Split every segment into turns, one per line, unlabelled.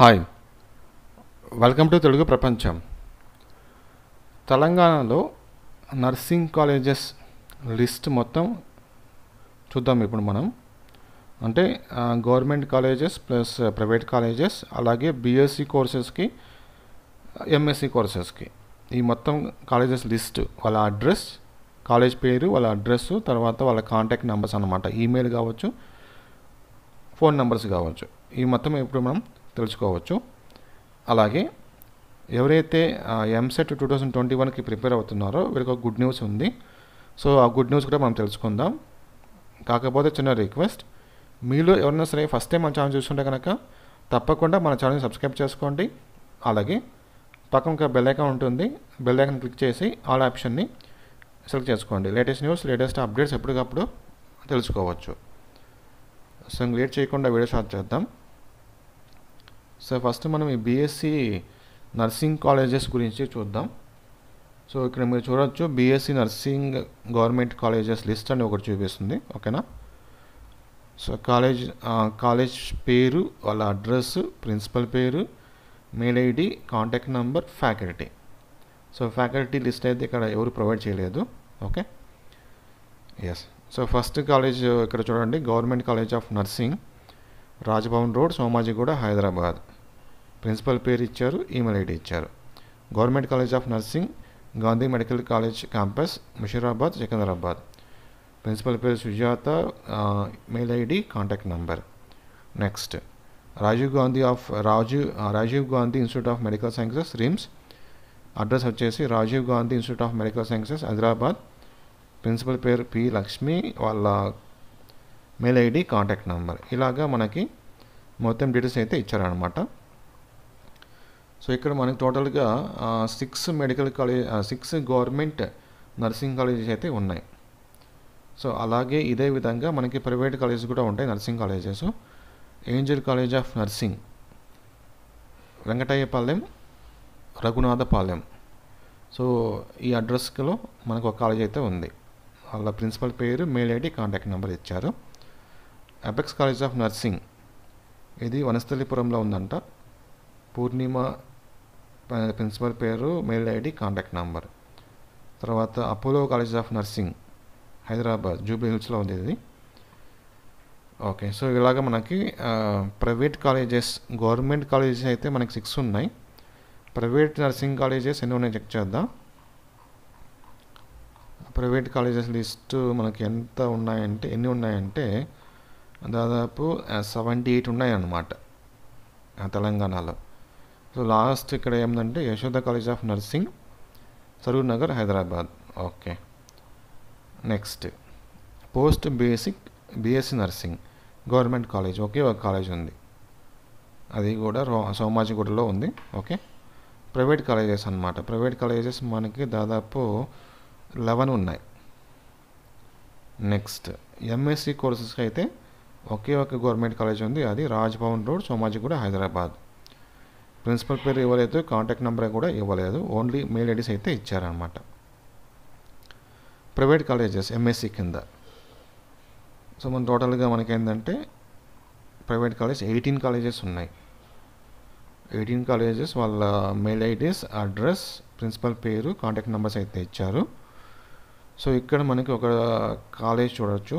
hi welcome to Telugu ప్రపంచం తెలంగాణలో nursing colleges list మొత్తం చూద్దాం ఇప్పుడు మనం అంటే government colleges plus private colleges అలాగే బీఎస్సీ e కోర్సెస్కి ఎంఎస్సి e కోర్సెస్కి ఈ మొత్తం కాలేజెస్ లిస్ట్ వాళ్ళ అడ్రస్ కాలేజ్ పేరు వాళ్ళ అడ్రస్ తర్వాత వాళ్ళ కాంటాక్ట్ నెంబర్స్ అనమాట ఈమెయిల్ కావచ్చు ఫోన్ నెంబర్స్ కావచ్చు ఈ మొత్తం ఇప్పుడు మనం తెలుసుకోవచ్చు అలాగే ఎవరైతే ఎంసెట్ టూ థౌజండ్ ట్వంటీ వన్కి ప్రిపేర్ అవుతున్నారో వీరికి ఒక గుడ్ న్యూస్ ఉంది సో ఆ గుడ్ న్యూస్ కూడా మనం తెలుసుకుందాం కాకపోతే చిన్న రిక్వెస్ట్ మీలో ఎవరైనా సరే ఫస్ట్ టైం మన ఛానల్ చూస్తుంటే కనుక తప్పకుండా మన ఛానల్ని సబ్స్క్రైబ్ చేసుకోండి అలాగే పక్కన ఒక బెల్ ఐకాన్ ఉంటుంది బెల్ ఐకాన్ క్లిక్ చేసి ఆల్ ఆప్షన్ని సెలెక్ట్ చేసుకోండి లేటెస్ట్ న్యూస్ లేటెస్ట్ అప్డేట్స్ ఎప్పటికప్పుడు తెలుసుకోవచ్చు సో లేట్ చేయకుండా వీడియో స్టార్ట్ చేద్దాం సో ఫస్ట్ మనం ఈ బీఎస్సీ నర్సింగ్ కాలేజెస్ గురించి చూద్దాం సో ఇక్కడ మీరు చూడవచ్చు BSc nursing government colleges list అని ఒకటి చూపిస్తుంది ఓకేనా సో కాలేజ్ కాలేజ్ పేరు వాళ్ళ అడ్రస్ ప్రిన్సిపల్ పేరు mail ID contact number faculty so faculty list అయితే ఇక్కడ ఎవరు ప్రొవైడ్ చేయలేదు okay yes so first college ఇక్కడ చూడండి government college of nursing Raj Bhavan road Somajiguda Hyderabad principal పేరు ఇచ్చారు ఈమెయిల్ ఐడి ఇచ్చారు government college of nursing Gandhi medical college campus Musheerabad చెందరాబాద్ ప్రిన్సిపల్ పేరు సుజాత ఆ mail ID contact number next Rajiv Gandhi of Rajiv Rajiv Gandhi institute of medical sciences RIMS address వచ్చేసి Rajiv Gandhi institute of medical sciences Hyderabad principal పేరు P Lakshmi వalla mail ID contact number ఇలాగా మనకి మొత్తం డీటెల్స్ అయితే ఇచ్చారు అన్నమాట సో ఇక్కడ మనకి టోటల్గా six medical college six government nursing colleges అయితే ఉన్నాయి సో అలాగే ఇదే విధంగా మనకి ప్రైవేట్ కాలేజెస్ కూడా ఉంటాయి nursing colleges angel college of nursing Venkatayyapalem Raghunathapalem so ఈ అడ్రస్లో మనకు ఒక కాలేజ్ అయితే ఉంది వాళ్ళ ప్రిన్సిపల్ పేరు మెయిల్ ఐడి కాంటాక్ట్ నెంబర్ ఇచ్చారు అపెక్స్ కాలేజ్ ఆఫ్ నర్సింగ్ ఇది వనస్థలిపురంలో ఉందంట పూర్ణిమ ప్రిన్సిపల్ పేరు మెయిల్ ఐడి కాంటాక్ట్ నంబర్ తర్వాత Apollo college of nursing Hyderabad Jubilee హిల్స్లో ఉంది ఇది ఓకే సో ఇలాగ మనకి ప్రైవేట్ కాలేజెస్ గవర్నమెంట్ కాలేజెస్ అయితే మనకి సిక్స్ ఉన్నాయి ప్రైవేట్ నర్సింగ్ కాలేజెస్ ఎన్ని ఉన్నాయి చెక్ చేద్దాం ప్రైవేట్ కాలేజెస్ లిస్టు మనకి ఎంత ఉన్నాయంటే ఎన్ని ఉన్నాయంటే దాదాపు సెవెంటీ ఎయిట్ ఉన్నాయన్నమాట తెలంగాణలో సో లాస్ట్ ఇక్కడ ఏమిటంటే Yashoda college of nursing Saroor Nagar Hyderabad okay next post basic BSc nursing government college ఒకే ఒక కాలేజ్ ఉంది అది కూడా రో సోమాజిగూడలో ఉంది ఓకే ప్రైవేట్ కాలేజెస్ అనమాట ప్రైవేట్ కాలేజెస్ మనకి దాదాపు లెవెన్ ఉన్నాయి నెక్స్ట్ ఎంఎస్సి కోర్సెస్కి అయితే ఒకే ఒక గవర్నమెంట్ కాలేజ్ ఉంది అది రాజ్ భవన్ రోడ్ సోమాజిగూడ హైదరాబాద్ ప్రిన్సిపల్ పేరు ఇవ్వలేదు కాంటాక్ట్ నెంబర్ కూడా ఇవ్వలేదు ఓన్లీ మెయిల్ ఐడీస్ అయితే ఇచ్చారనమాట ప్రైవేట్ కాలేజెస్ ఎంఎస్సి కింద సో మన టోటల్గా మనకేంటంటే ప్రైవేట్ కాలేజ్ ఎయిటీన్ కాలేజెస్ ఉన్నాయి ఎయిటీన్ కాలేజెస్ వాళ్ళ మెయిల్ ఐడీస్ అడ్రస్ ప్రిన్సిపల్ పేరు కాంటాక్ట్ నెంబర్స్ అయితే ఇచ్చారు సో ఇక్కడ మనకి ఒక కాలేజ్ చూడవచ్చు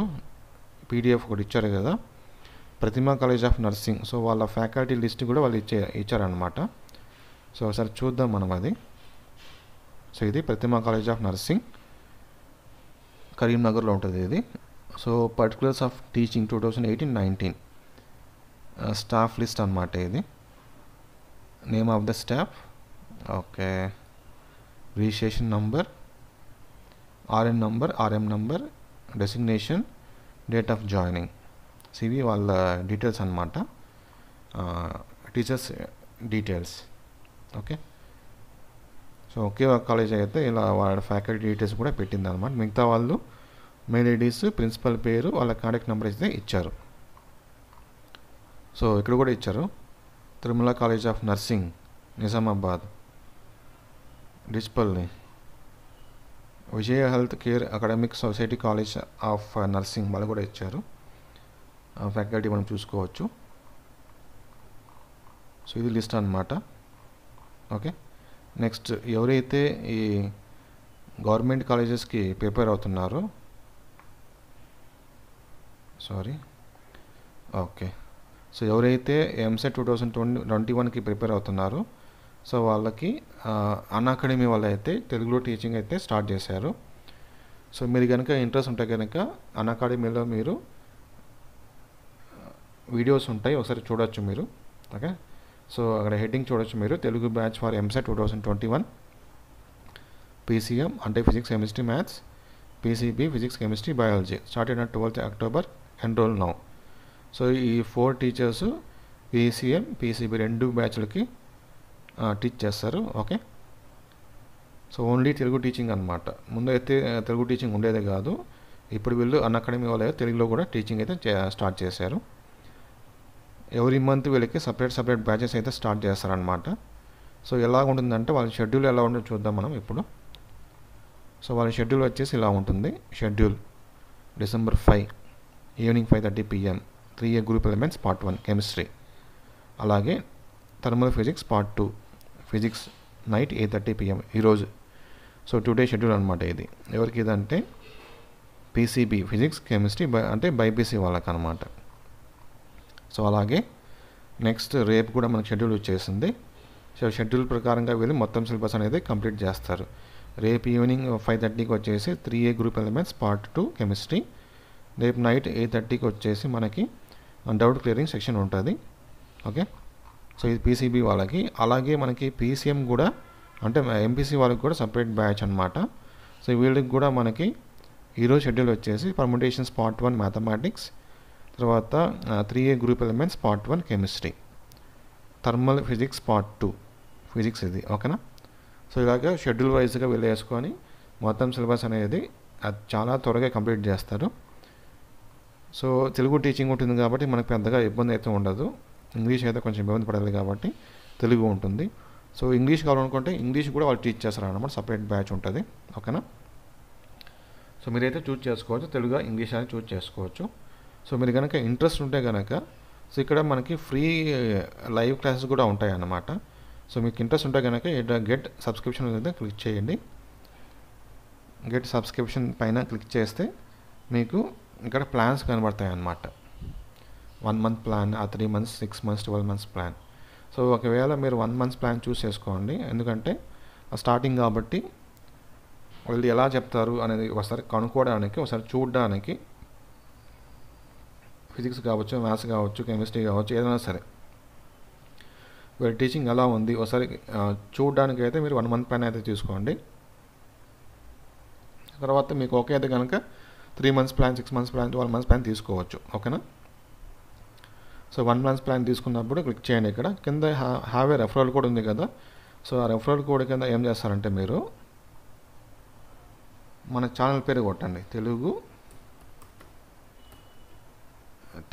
పీడిఎఫ్ ఒకటి ఇచ్చారు కదా Pratima college of nursing so వాళ్ళ ఫ్యాకల్టీ లిస్ట్ కూడా వాళ్ళు ఇచ్చే ఇచ్చారనమాట సో ఒకసారి చూద్దాం మనం అది సో ఇది ప్రతిమా కాలేజ్ ఆఫ్ నర్సింగ్ కరీంనగర్లో ఉంటుంది ఇది so particulars of teaching two thousand eighteen nineteen staff list అనమాట ఇది name of the staff okay registration number RN number RM number designation date of joining CV వాళ్ళ డీటెయిల్స్ అనమాట teachers details okay so ఒకే ఒక college అయితే ఇలా వాళ్ళ faculty details కూడా పెట్టింది అనమాట మిగతా వాళ్ళు మెయిల్ ఐడీస్ ప్రిన్సిపల్ పేరు వాళ్ళ కాంటాక్ట్ నెంబర్ అయితే ఇచ్చారు సో ఇక్కడ కూడా ఇచ్చారు Tirumala college of nursing Nizamabad డిస్పల్ని Vijaya health care academic society college of nursing వాళ్ళు కూడా ఇచ్చారు ఫ్యాకల్టీ మనం చూసుకోవచ్చు సో ఇది లిస్ట్ అనమాట ఓకే నెక్స్ట్ ఎవరైతే ఈ గవర్నమెంట్ కాలేజెస్కి ప్రిపేర్ అవుతున్నారో సారీ ఓకే సో ఎవరైతే EAMCET two thousand twenty twenty వన్కి ప్రిపేర్ అవుతున్నారో సో వాళ్ళకి అన్ అకాడమీ వాళ్ళు అయితే తెలుగులో టీచింగ్ అయితే స్టార్ట్ చేశారు సో మీరు కనుక ఇంట్రెస్ట్ ఉంటే కనుక అన్ అకాడమీలో మీరు వీడియోస్ ఉంటాయి ఒకసారి చూడవచ్చు మీరు ఓకే సో అక్కడ హెడ్డింగ్ చూడవచ్చు మీరు Telugu batch for EAMCET two thousand twenty one PCM అంటే physics chemistry maths PCB physics chemistry biology start అయిన twelfth October enrol now so ఈ ఫోర్ టీచర్స్ పీసీఎం పీసీబీ రెండు బ్యాచ్లకి టీచ్ చేస్తారు okay so only Telugu teaching అనమాట ముందు అయితే తెలుగు టీచింగ్ ఉండేదే కాదు ఇప్పుడు వీళ్ళు అన్ అకాడమీ వాళ్ళు తెలుగులో కూడా టీచింగ్ అయితే స్టార్ట్ చేశారు ఎవ్రీ మంత్ వీళ్ళకి సపరేట్ సపరేట్ బ్యాచెస్ అయితే స్టార్ట్ చేస్తారనమాట సో ఎలా ఉంటుందంటే వాళ్ళ షెడ్యూల్ ఎలా ఉంటుందో చూద్దాం మనం ఇప్పుడు సో వాళ్ళ షెడ్యూల్ వచ్చేసి ఇలా ఉంటుంది schedule December five evening five thirty PM three A group elements part one chemistry అలాగే thermal physics part two physics night eight thirty PM ఈరోజు సో టూ డే షెడ్యూల్ అనమాట ఇది ఎవరికి ఇదంటే పీసీబీ ఫిజిక్స్ కెమిస్ట్రీ బై అంటే BiPC వాళ్ళకి అనమాట so అలాగే నెక్స్ట్ రేపు కూడా మనకు షెడ్యూల్ వచ్చేసింది సో షెడ్యూల్ ప్రకారంగా వెళ్ళి మొత్తం సిలబస్ అనేది కంప్లీట్ చేస్తారు రేపు ఈవినింగ్ ఫైవ్ థర్టీకి వచ్చేసి three A group elements part two chemistry రేపు నైట్ ఎయిట్ థర్టీకి వచ్చేసి మనకి డౌట్ క్లియరింగ్ సెక్షన్ ఉంటుంది ఓకే సో ఇది పీసీబీ వాళ్ళకి అలాగే మనకి పీసీఎం కూడా అంటే ఎంపీసీ వాళ్ళకి కూడా సపరేట్ బ్యాచ్ అనమాట సో వీళ్ళకి కూడా మనకి ఈరోజు షెడ్యూల్ వచ్చేసి పర్మిటేషన్స్ పార్ట్ వన్ మ్యాథమెటిక్స్ తర్వాత three A group elements part one chemistry thermal physics part two physics ఇది ఓకేనా సో ఇలాగ షెడ్యూల్ వైజ్గా వెళ్ళేసుకొని మొత్తం సిలబస్ అనేది అది చాలా త్వరగా కంప్లీట్ చేస్తారు సో తెలుగు టీచింగ్ ఉంటుంది కాబట్టి మనకు పెద్దగా ఇబ్బంది అయితే ఉండదు ఇంగ్లీష్ అయితే కొంచెం ఇబ్బంది పడాలి కాబట్టి తెలుగు ఉంటుంది సో ఇంగ్లీష్ కావాలనుకుంటే ఇంగ్లీష్ కూడా వాళ్ళు టీచ్ చేస్తారు అనమాట సపరేట్ బ్యాచ్ ఉంటుంది ఓకేనా సో మీరైతే చూస్ చేసుకోవచ్చు తెలుగు ఇంగ్లీష్ అనేది చూస్ చేసుకోవచ్చు సో మీరు కనుక ఇంట్రెస్ట్ ఉంటే కనుక సో ఇక్కడ మనకి ఫ్రీ లైవ్ క్లాసెస్ కూడా ఉంటాయి అన్నమాట సో మీకు ఇంట్రెస్ట్ ఉంటే కనుక గెట్ సబ్స్క్రిప్షన్ మీద క్లిక్ చేయండి గెట్ సబ్స్క్రిప్షన్ పైన క్లిక్ చేస్తే మీకు ఇక్కడ ప్లాన్స్ కనబడతాయి అన్నమాట వన్ మంత్ ప్లాన్ ఆ three months six months twelve months plan so ఒకవేళ మీరు వన్ మంత్స్ ప్లాన్ చూస్ చేసుకోండి ఎందుకంటే స్టార్టింగ్ కాబట్టి వాళ్ళు ఎలా చెప్తారు అనేది ఒకసారి కనుక్కోవడానికి ఒకసారి చూడడానికి ఫిజిక్స్ కావచ్చు మ్యాథ్స్ కావచ్చు కెమిస్ట్రీ కావచ్చు ఏదైనా సరే వీళ్ళ టీచింగ్ ఎలా ఉంది ఒకసారి చూడడానికి అయితే మీరు వన్ మంత్ ప్లాన్ అయితే తీసుకోండి తర్వాత మీకు ఓకే అయితే కనుక three months plan six months plan one months plan తీసుకోవచ్చు ఓకేనా సో వన్ మంత్స్ ప్లాన్ తీసుకున్నప్పుడు క్లిక్ చేయండి ఇక్కడ కింద హ్యావ్ ఏ రెఫరల్ కోడ్ ఉంది కదా సో ఆ రెఫరల్ కోడ్ కింద ఏం చేస్తారంటే మీరు మన ఛానల్ పేరు కొట్టండి తెలుగు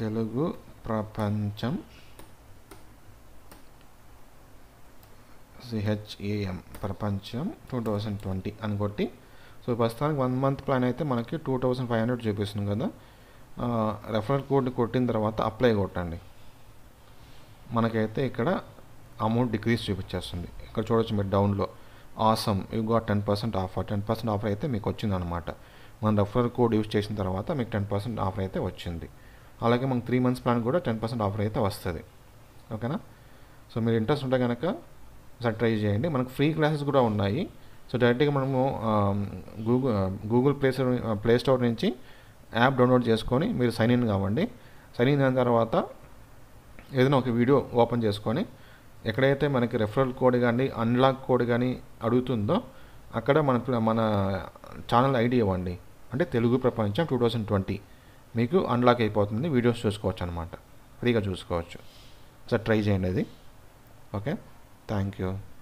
తెలుగు ప్రపంచం సిహెచ్ఏఎం ప్రపంచం టూ థౌజండ్ ట్వంటీ అని కొట్టి సో ప్రస్తుతానికి వన్ మంత్ ప్లాన్ అయితే మనకి టూ థౌజండ్ ఫైవ్ హండ్రెడ్ చూపిస్తుంది కదా రెఫరల్ కోడ్ని కొట్టిన తర్వాత అప్లై కొట్టండి మనకైతే ఇక్కడ అమౌంట్ డిక్రీస్ చూపించేస్తుంది ఇక్కడ చూడొచ్చు మీరు డౌన్లో ఆసమ్ యూ గా ten percent offer ten percent offer అయితే మీకు వచ్చింది అనమాట మన రెఫరల్ కోడ్ యూజ్ చేసిన తర్వాత మీకు టెన్ పర్సెంట్ ఆఫర్ అయితే వచ్చింది అలాగే మనకు త్రీ మంత్స్ ప్లాన్ కూడా టెన్ పర్సెంట్ ఆఫర్ అయితే వస్తుంది ఓకేనా సో మీరు ఇంట్రెస్ట్ ఉంటే కనుక సార్ ట్రై చేయండి మనకు ఫ్రీ క్లాసెస్ కూడా ఉన్నాయి సో డైరెక్ట్గా మనము Google Google play play store నుంచి యాప్ డౌన్లోడ్ చేసుకొని మీరు సైన్ ఇన్ కావండి సైన్ ఇన్ అయిన తర్వాత ఏదైనా ఒక వీడియో ఓపెన్ చేసుకొని ఎక్కడైతే మనకి రెఫరల్ కోడ్ కానీ అన్లాక్ కోడ్ కానీ అడుగుతుందో అక్కడ మన మన ఛానల్ ఐడి ఇవ్వండి అంటే Telugu Prapancham two thousand twenty మీకు అన్లాక్ అయిపోతుంది వీడియోస్ చూసుకోవచ్చు అనమాట ఫ్రీగా చూసుకోవచ్చు సార్ ట్రై చేయండి అది ఓకే థ్యాంక్ యూ